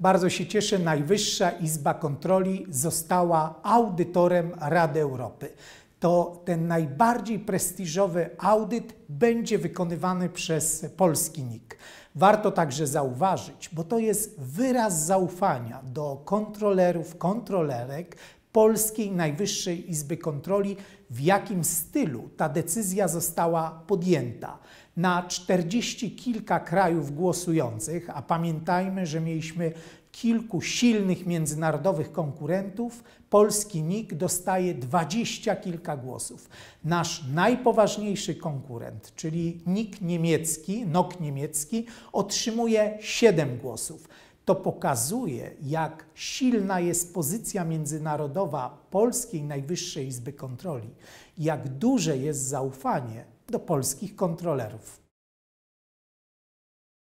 Bardzo się cieszę, Najwyższa Izba Kontroli została audytorem Rady Europy. To ten najbardziej prestiżowy audyt będzie wykonywany przez polski NIK. Warto także zauważyć, bo to jest wyraz zaufania do kontrolerów, kontrolerek Polskiej Najwyższej Izby Kontroli, w jakim stylu ta decyzja została podjęta. Na 40 kilka krajów głosujących, a pamiętajmy, że mieliśmy kilku silnych międzynarodowych konkurentów, polski NIK dostaje dwadzieścia kilka głosów. Nasz najpoważniejszy konkurent, czyli NIK niemiecki, NOK niemiecki, otrzymuje siedem głosów. To pokazuje, jak silna jest pozycja międzynarodowa Polskiej Najwyższej Izby Kontroli, jak duże jest zaufanie do polskich kontrolerów.